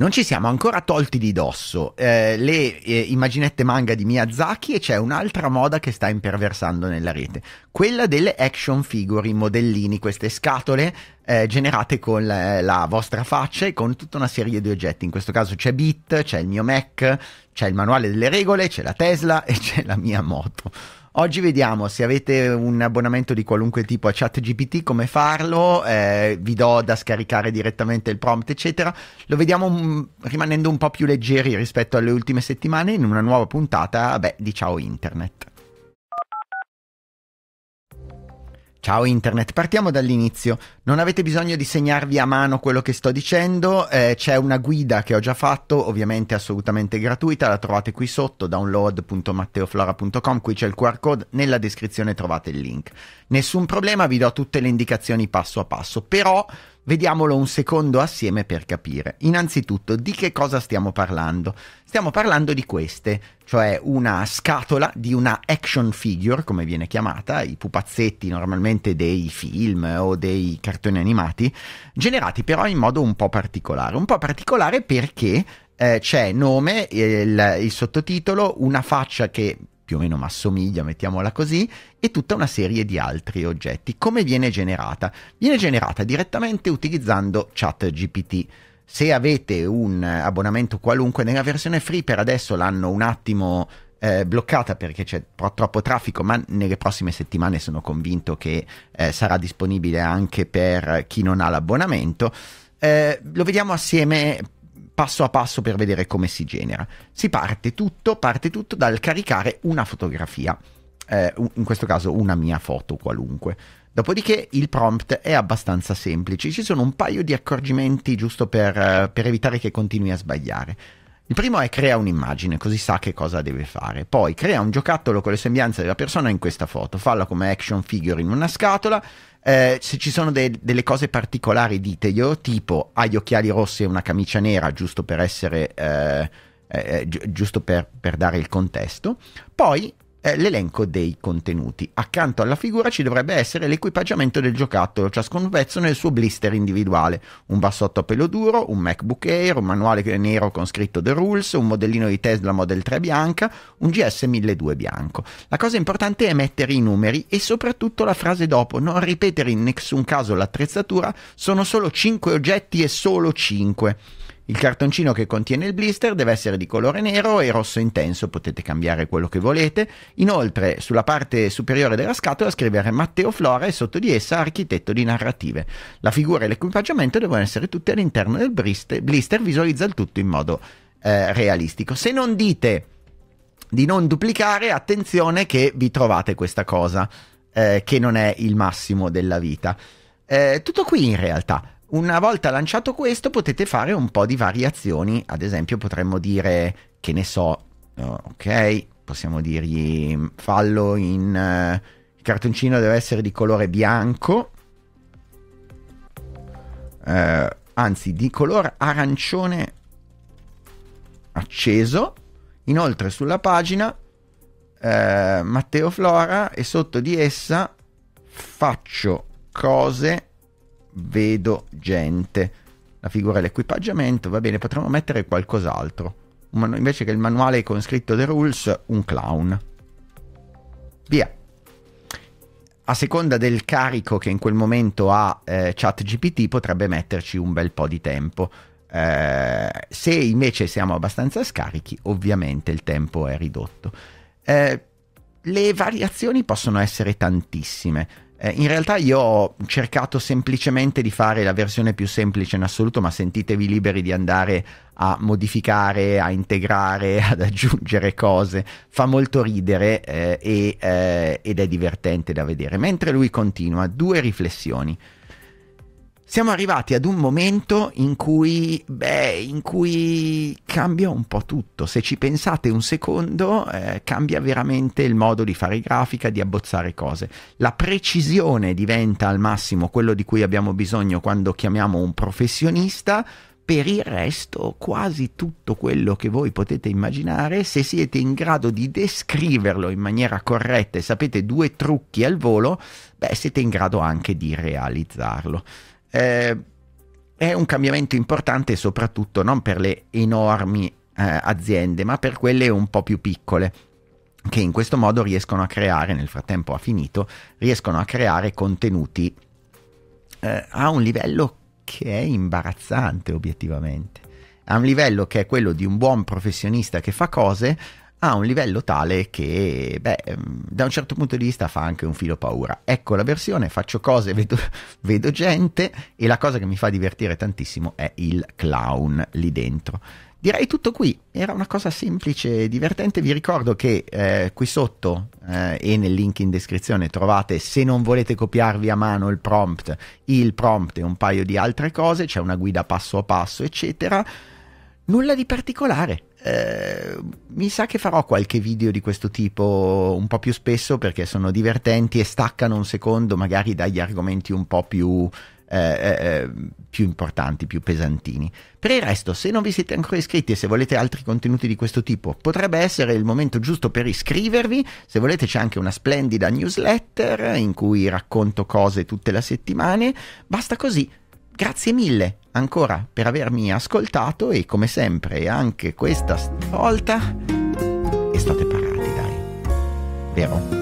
non ci siamo ancora tolti di dosso eh, le eh, immaginette manga di Miyazaki e c'è un'altra moda che sta imperversando nella rete, quella delle action figure, i modellini, queste scatole eh, generate con la, eh, la vostra faccia e con tutta una serie di oggetti. In questo caso c'è Beat, c'è il mio Mac, c'è il manuale delle regole, c'è la Tesla e c'è la mia moto. Oggi vediamo se avete un abbonamento di qualunque tipo a ChatGPT, come farlo, eh, vi do da scaricare direttamente il prompt, eccetera. Lo vediamo m- mm, rimanendo un po' più leggeri rispetto alle ultime settimane in una nuova puntata beh, di Ciao Internet. Ciao internet, partiamo dall'inizio. Non avete bisogno di segnarvi a mano quello che sto dicendo, eh, c'è una guida che ho già fatto, ovviamente assolutamente gratuita, la trovate qui sotto, download.matteoflora.com, qui c'è il QR code, nella descrizione trovate il link. Nessun problema, vi do tutte le indicazioni passo a passo, però Vediamolo un secondo assieme per capire. Innanzitutto, di che cosa stiamo parlando? Stiamo parlando di queste, cioè una scatola di una action figure, come viene chiamata, i pupazzetti normalmente dei film o dei cartoni animati, generati però in modo un po' particolare. Un po' particolare perché eh, c'è nome, il, il, sottotitolo, una faccia che più o meno mi assomiglia, mettiamola così, e tutta una serie di altri oggetti. Come viene generata? Viene generata direttamente utilizzando ChatGPT. Se avete un abbonamento qualunque nella versione free, per adesso l'hanno un attimo eh, bloccata perché c'è tro- troppo traffico, ma nelle prossime settimane sono convinto che eh, sarà disponibile anche per chi non ha l'abbonamento. Eh, lo vediamo assieme passo a passo per vedere come si genera. Si parte tutto, parte tutto dal caricare una fotografia, eh, in questo caso una mia foto qualunque. Dopodiché il prompt è abbastanza semplice, ci sono un paio di accorgimenti giusto per, eh, per evitare che continui a sbagliare. Il primo è crea un'immagine, così sa che cosa deve fare. Poi crea un giocattolo con le sembianze della persona in questa foto, falla come action figure in una scatola. Eh, se ci sono de delle cose particolari diteglielo, tipo ha gli occhiali rossi e una camicia nera, giusto per essere... Eh, eh, eh gi giusto per, per dare il contesto. Poi eh, l'elenco dei contenuti. Accanto alla figura ci dovrebbe essere l'equipaggiamento del giocattolo, ciascun pezzo nel suo blister individuale, un bassotto a pelo duro, un MacBook Air, un manuale nero con scritto The Rules, un modellino di Tesla Model 3 bianca, un GS 1002 bianco. La cosa importante è mettere i numeri e soprattutto la frase dopo, non ripetere in nessun caso l'attrezzatura, sono solo 5 oggetti e solo 5. Il cartoncino che contiene il blister deve essere di colore nero e rosso intenso, potete cambiare quello che volete. Inoltre, sulla parte superiore della scatola scrivere Matteo Flora e sotto di essa architetto di narrative. La figura e l'equipaggiamento devono essere tutti all'interno del blister, blister visualizza il tutto in modo eh, realistico. Se non dite di non duplicare, attenzione che vi trovate questa cosa, eh, che non è il massimo della vita. Eh, tutto qui in realtà una volta lanciato questo potete fare un po' di variazioni, ad esempio potremmo dire, che ne so, ok, possiamo dirgli mm, fallo in... Uh, il cartoncino deve essere di colore bianco, uh, anzi di colore arancione acceso. Inoltre sulla pagina eh, Matteo Flora e sotto di essa faccio cose vedo gente. La figura è l'equipaggiamento, va bene, potremmo mettere qualcos'altro. Man- invece che il manuale con scritto The Rules, un clown. Via. A seconda del carico che in quel momento ha eh, ChatGPT potrebbe metterci un bel po' di tempo. Eh, se invece siamo abbastanza scarichi, ovviamente il tempo è ridotto. Eh, le variazioni possono essere tantissime. Eh, in realtà io ho cercato semplicemente di fare la versione più semplice in assoluto, ma sentitevi liberi di andare a modificare, a integrare, ad aggiungere cose. Fa molto ridere eh, e, eh, ed è divertente da vedere. Mentre lui continua, due riflessioni siamo arrivati ad un momento in cui, beh, in cui cambia un po' tutto. Se ci pensate un secondo, eh, cambia veramente il modo di fare grafica, di abbozzare cose. La precisione diventa al massimo quello di cui abbiamo bisogno quando chiamiamo un professionista. Per il resto, quasi tutto quello che voi potete immaginare, se siete in grado di descriverlo in maniera corretta e sapete due trucchi al volo, beh, siete in grado anche di realizzarlo eh, è un cambiamento importante soprattutto non per le enormi eh, aziende, ma per quelle un po' più piccole che in questo modo riescono a creare, nel frattempo ha finito, riescono a creare contenuti eh, a un livello che è imbarazzante obiettivamente, a un livello che è quello di un buon professionista che fa cose, a un livello tale che, beh, ehm, da un certo punto di vista fa anche un filo paura. Ecco la versione, faccio cose, vedo, vedo gente e la cosa che mi fa divertire tantissimo è il clown lì dentro. Direi tutto qui, era una cosa semplice e divertente, vi ricordo che eh, qui sotto eh, e nel link in descrizione trovate, se non volete copiarvi a mano il prompt, il prompt e un paio di altre cose, c'è una guida passo a passo, eccetera. Nulla di particolare, eh, mi sa che farò qualche video di questo tipo un po' più spesso perché sono divertenti e staccano un secondo magari dagli argomenti un po' più, eh, eh, eh, più importanti, più pesantini. Per il resto, se non vi siete ancora iscritti e se volete altri contenuti di questo tipo, potrebbe essere il momento giusto per iscrivervi. Se volete c'è anche una splendida newsletter in cui racconto cose tutte le settimane. Basta così Grazie mille ancora per avermi ascoltato e come sempre anche questa volta e state parati dai, vero?